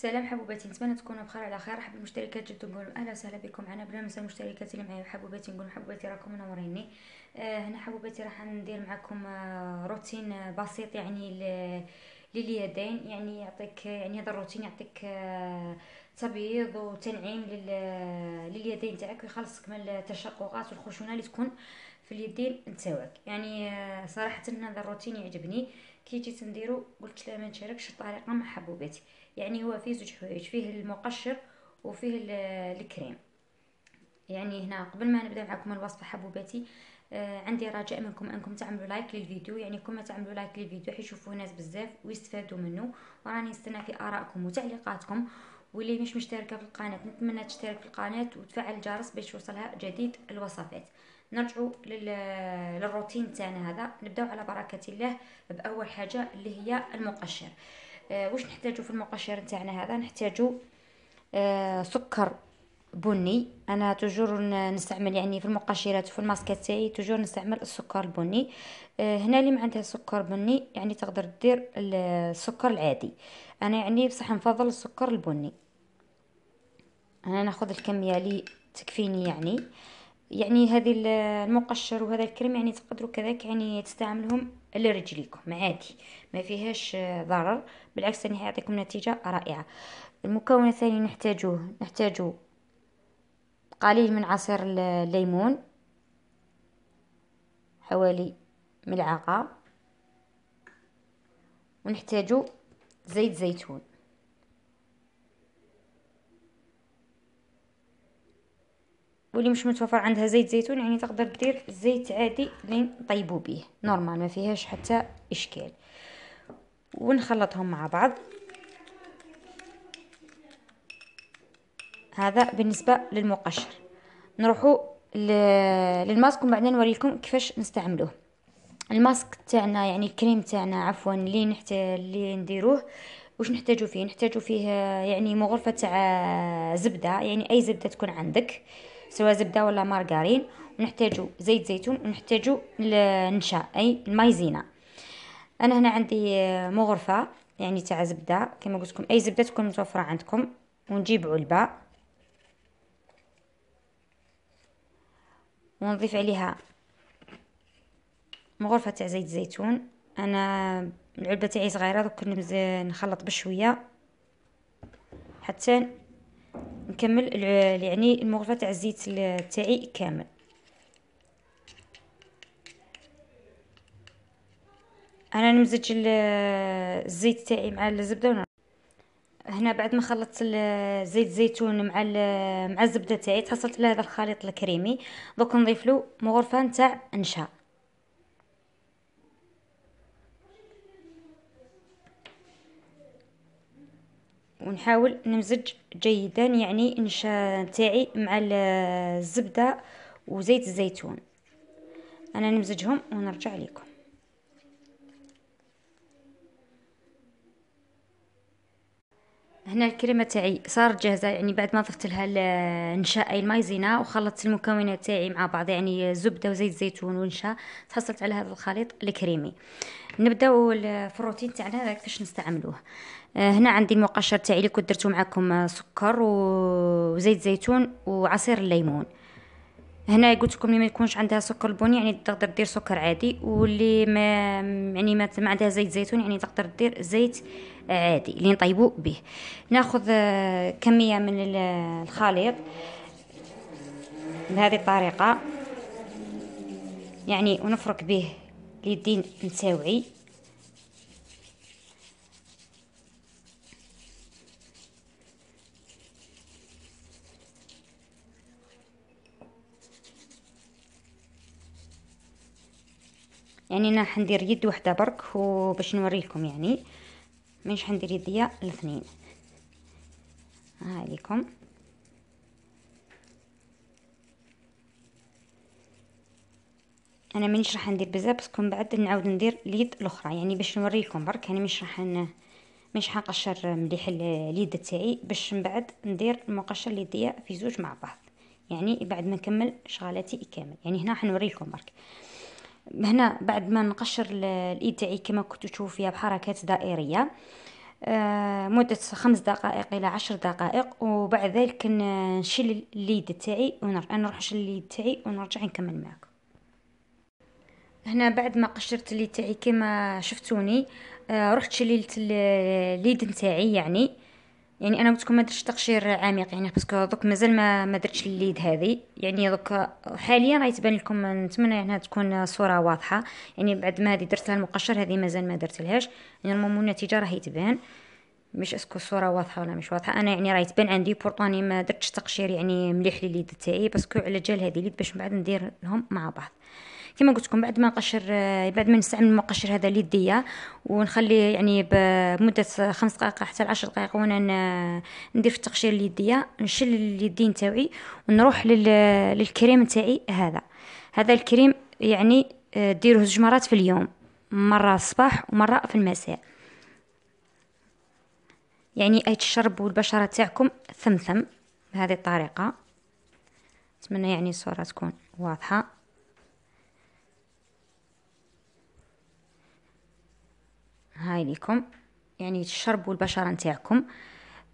سلام حبوباتي نتمنى تكونوا بخير على خير حبيب المشتركات جبت نقول اهلا وسهلا بكم معنا بلا مسا المشتركات اللي معايا حبوباتي نقول حبوباتي راكم منوريني آه هنا حبوباتي راح ندير معكم آه روتين آه بسيط يعني لليدين يعني يعطيك يعني هذا الروتين يعطيك آه، تبييض وتنعيم لليدين تاعك ويخلصك من التشققات والخشونه اللي تكون في اليدين نتاعك يعني آه، صراحه هذا الروتين يعجبني كي جيت نديرو قلت لها ما نشاركش الطريقه مع حبوباتي يعني هو فيه زوج حوايج فيه المقشر وفيه الكريم يعني هنا قبل ما نبدا معكم الوصفه حبوباتي آه عندي رجاء منكم انكم تعملوا لايك للفيديو يعني ما تعملوا لايك للفيديو حيشوفوه ناس بزاف ويستفادوا منه وراني نستنى في ارائكم وتعليقاتكم واللي مش مشتركه في القناه نتمنى تشترك في القناه وتفعل الجرس باش توصلها جديد الوصفات نرجعوا للروتين تاعنا هذا نبداو على بركه الله باول حاجه اللي هي المقشر آه واش نحتاجو في المقشر تاعنا هذا نحتاجو آه سكر بني انا تجور نستعمل يعني في المقشرات وفي الماسكات تاعي تجور نستعمل السكر البني آه هنا اللي ما عندها سكر بني يعني تقدر دير السكر العادي انا يعني بصح نفضل السكر البني انا ناخذ الكميه اللي تكفيني يعني آه يعني هذه المقشر وهذا الكريم يعني تقدروا كذاك يعني تستعملهم لرجليكم عادي ما فيهاش ضرر بالعكس يعني حيعطيكم نتيجة رائعة المكون الثاني نحتاجوه نحتاجو قليل من عصير الليمون حوالي ملعقة ونحتاجو زيت زيتون واللي مش متوفر عندها زيت زيتون يعني تقدر دير زيت عادي اللي نطيبو به نورمال ما فيهاش حتى اشكال ونخلطهم مع بعض هذا بالنسبه للمقشر نروحوا للماسك ومن بعد نوريكم كيفاش نستعملوه الماسك تاعنا يعني الكريم تاعنا عفوا اللي نحت اللي نديروه واش نحتاجو فيه نحتاجو فيه يعني مغرفه تاع زبده يعني اي زبده تكون عندك سواء زبدة ولا مارغرين ونحتاجو زيت زيتون ونحتاجو النشا أي المايزينا أنا هنا عندي آه، مغرفة يعني تاع زبدة كما قلت لكم أي زبدة تكون متوفرة عندكم ونجيب علبة ونضيف عليها مغرفة تاع زيت زيتون أنا العلبة تاعي صغيرة دوك نخلط بشوية حتى نكمل يعني المغرفه تاع الزيت تاعي كامل انا نمزج الزيت تاعي مع الزبده هنا بعد ما خلطت زيت الزيتون مع مع الزبده تاعي تحصلت على هذا الخليط الكريمي دوك نضيف له مغرفه تاع نشا ونحاول نمزج جيدا يعني النشا نتاعي مع الزبده وزيت الزيتون انا نمزجهم ونرجع لكم هنا الكريمه تاعي صارت جاهزه يعني بعد ما ضفت لها النشا اي المايزينا وخلطت المكونات تاعي مع بعض يعني زبده وزيت زيتون ونشا تحصلت على هذا الخليط الكريمي نبداو الفروتين تاعنا كيفاش نستعملوه آه، هنا عندي المقشر تاعي اللي كنت درتو معكم آه، سكر وزيت زيتون وعصير الليمون هنا قلت لكم اللي ما يكونش عندها سكر البني يعني تقدر دير سكر عادي واللي ما يعني ما عندها زيت زيتون يعني تقدر دير زيت آه، عادي اللي نطيبو به ناخذ كميه من الخليط بهذه الطريقه يعني ونفرك به اليدين متساوي يعني انا حندير يد وحده برك وباش نوريكم يعني مش حندير يديا الاثنين ها ليكم انا مانيش راح ندير بزاف باسكو من بعد نعاود ندير اليد الاخرى يعني باش نوريكم برك انا يعني مش راح ن... مش حنقشر مليح اليد تاعي باش من بعد ندير المقشر اليدية في زوج مع بعض يعني بعد ما نكمل شغالاتي كامل يعني هنا حنوريكم برك هنا بعد ما نقشر الايد تاعي كما كنتو تشوفوا فيها بحركات دائريه آه، مدة خمس دقائق إلى عشر دقائق وبعد ذلك نشيل اليد تاعي ونرجع نروح نشيل اليد تاعي ونرجع نكمل معكم هنا بعد ما قشرت اليد تاعي كما شفتوني آه، رحت شليت اليد نتاعي يعني يعني انا قلت لكم ما درتش تقشير عميق يعني باسكو دوك مازال ما ما درتش الليد هذه يعني دوك حاليا راه يتبان لكم نتمنى انها تكون صوره واضحه يعني بعد ما هذه درت لها المقشر هذه مازال ما درت لهاش يعني المهم النتيجه راهي تبان مش اسكو الصوره واضحه ولا مش واضحه انا يعني راهي تبان عندي بورطاني ما درتش تقشير يعني مليح لليد تاعي باسكو على جال هذه اليد باش من بعد ندير لهم مع بعض كما قلت لكم بعد ما نقشر بعد ما نستعمل المقشر هذا اليدية ونخليه يعني بمدة خمس دقائق حتى العشر دقائق وانا ندير في التقشير اليدية نشل اليدين تاعي ونروح للكريم تاعي هذا هذا الكريم يعني آه، ديروه زوج مرات في اليوم مرة الصباح ومرة في المساء يعني اي تشربوا البشره تاعكم ثمثم بهذه الطريقه نتمنى يعني الصوره تكون واضحه هاي ليكم يعني تشربوا البشره نتاعكم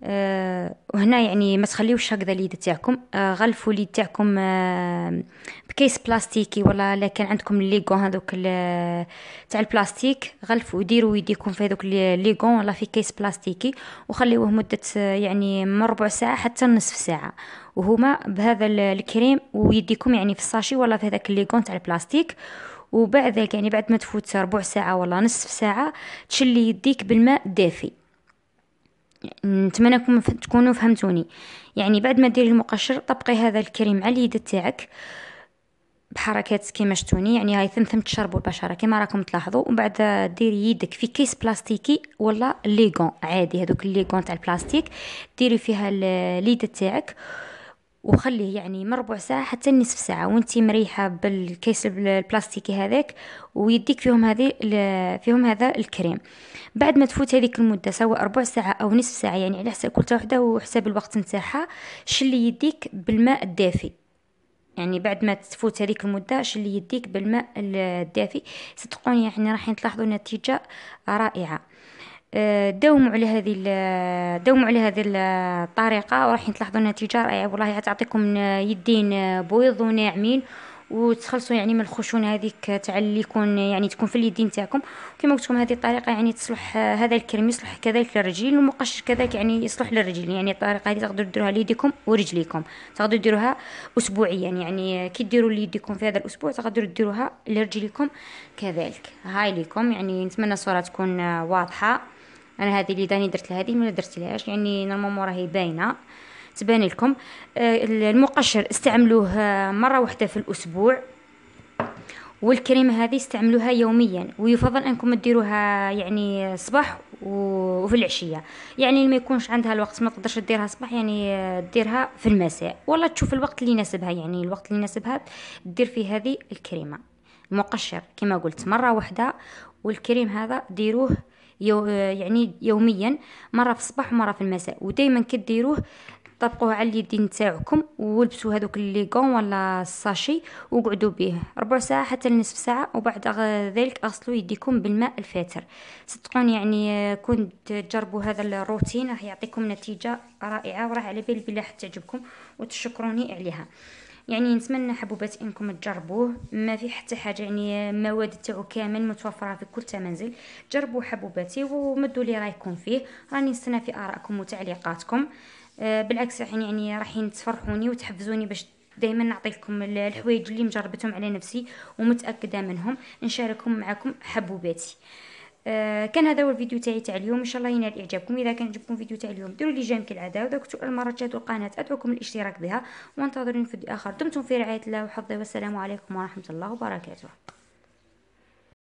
آه، وهنا يعني ما تخليوش هكذا اليد تاعكم أه غلفوا اليد تاعكم أه بكيس بلاستيكي ولا لكن كان عندكم الليغون هذوك آه، تاع البلاستيك غلفوا ديروا يديكم في هذوك الليغون ولا في كيس بلاستيكي وخليوه مده آه، يعني من ربع ساعه حتى نصف ساعه وهما بهذا الكريم ويديكم يعني في الساشي ولا في هذاك الليغون تاع البلاستيك وبعد ذلك يعني بعد ما تفوت ربع ساعه ولا نصف ساعه تشلي يديك بالماء دافي نتمنى تكونوا فهمتوني يعني بعد ما ديري المقشر طبقي هذا الكريم على اليد تاعك بحركات كيما شتوني يعني هاي ثمثم تشربوا البشره كيما راكم تلاحظوا ومن بعد ديري يدك في كيس بلاستيكي ولا ليغون عادي هذوك ليغون تاع البلاستيك ديري فيها اليد تاعك وخليه يعني من ربع ساعة حتى نصف ساعة وانتي مريحة بالكيس البلاستيكي هذاك ويديك فيهم هذه فيهم هذا الكريم بعد ما تفوت هذيك المدة سواء ربع ساعة أو نصف ساعة يعني على حساب كل وحدة وحساب الوقت نتاعها شلي يديك بالماء الدافي يعني بعد ما تفوت هذيك المدة شلي يديك بالماء الدافي صدقوني يعني راح تلاحظوا نتيجة رائعة داوموا على هذه داوموا على هذه الطريقه وراح تلاحظوا النتيجه رائعه والله تعطيكم يدين بويض وناعمين وتخلصوا يعني من الخشون هذيك تاع اللي يكون يعني تكون في اليدين تاعكم كما قلت لكم هذه الطريقه يعني تصلح آه، هذا الكريم يصلح كذلك للرجل المقشر كذلك يعني يصلح للرجل يعني الطريقه هذه تقدروا ديروها ليديكم ورجليكم تقدروا ديروها اسبوعيا يعني كي ديروا ليديكم في هذا الاسبوع تقدروا ديروها لرجليكم كذلك هاي ليكم يعني نتمنى الصوره تكون آه، واضحه انا هذه اللي داني درت لهذه ما درت لهاش يعني نورمالمون راهي باينه تبان لكم آه، المقشر استعملوه آه، مرة واحدة في الأسبوع والكريمة هذه استعملوها يوميا ويفضل انكم تديروها يعني الصباح وفي العشية يعني ما يكونش عندها الوقت ما تقدرش ديرها صباح يعني آه، ديرها في المساء ولا تشوف الوقت اللي يناسبها يعني الوقت اللي يناسبها دير فيه هذه الكريمة المقشر كما قلت مرة واحدة والكريم هذا ديروه يو يعني يوميا مره في الصباح ومره في المساء ودائما كديروه طبقوه على اليدين نتاعكم ولبسوا هذوك لي غون ولا الساشي وقعدوا به ربع ساعه حتى لنصف ساعه وبعد ذلك اغسلوا يديكم بالماء الفاتر صدقوني يعني آه، كون تجربوا هذا الروتين راح يعطيكم نتيجه رائعه وراح على بالي بلي راح تعجبكم وتشكروني عليها يعني نتمنى حبوبات انكم تجربوه ما في حتى حاجه يعني آه، المواد تاعو كامل متوفره في كل تمنزل جربوا حبوباتي ومدوا لي رايكم فيه راني نستنى في ارائكم وتعليقاتكم آه، بالعكس راح يعني راح تفرحوني وتحفزوني باش دائما نعطيكم الحوايج اللي مجربتهم على نفسي ومتاكده منهم نشاركهم معكم حبوباتي آه، كان هذا هو الفيديو تاعي تاع اليوم ان شاء الله ينال اعجابكم اذا كان عجبكم الفيديو تاع اليوم ديروا لي جيم كالعاده واذا كنتم اول مره تشاهدوا القناه ادعوكم الاشتراك بها وانتظروني في فيديو اخر دمتم في رعايه الله وحفظه والسلام عليكم ورحمه الله وبركاته